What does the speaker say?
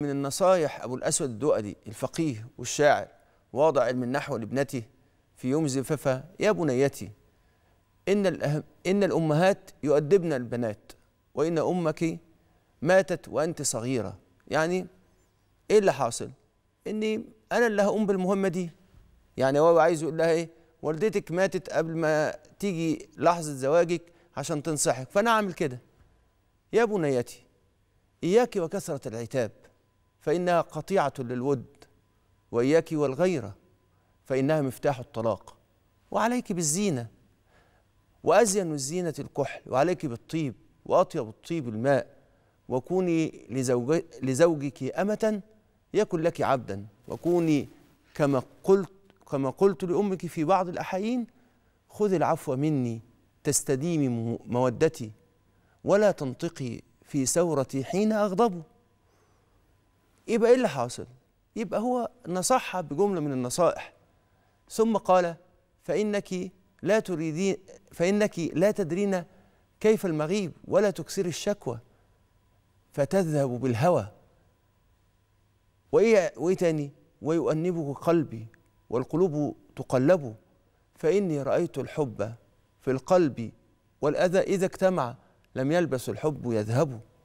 من النصايح أبو الأسود الدؤدي الفقيه والشاعر واضع علم النحو لابنته في يوم زفافها يا بنيتي إن, الأهم إن الأمهات يؤدبن البنات وإن أمك ماتت وأنت صغيرة يعني إيه اللي حاصل؟ إني أنا اللي هقوم بالمهمة دي يعني هو عايز يقول لها إيه؟ والدتك ماتت قبل ما تيجي لحظة زواجك عشان تنصحك فأنا أعمل كده يا بنيتي إياك وكثرة العتاب فإنها قطيعة للود وإياك والغيرة فإنها مفتاح الطلاق وعليك بالزينة وأزين الزينة الكحل وعليك بالطيب وأطيب الطيب الماء وكوني لزوج لزوجك أمة يكن لك عبدا وكوني كما قلت كما قلت لأمك في بعض الأحايين خذ العفو مني تستديمي مودتي ولا تنطقي في ثورتي حين أغضبه يبقى ايه اللي حاصل يبقى هو نصحها بجمله من النصائح ثم قال فانك لا تريدين فانك لا تدرين كيف المغيب ولا تكسر الشكوى فتذهب بالهوى وايه وايه تاني ويؤنبه قلبي والقلوب تقلب فاني رايت الحب في القلب والاذى اذا اجتمع لم يلبس الحب يذهب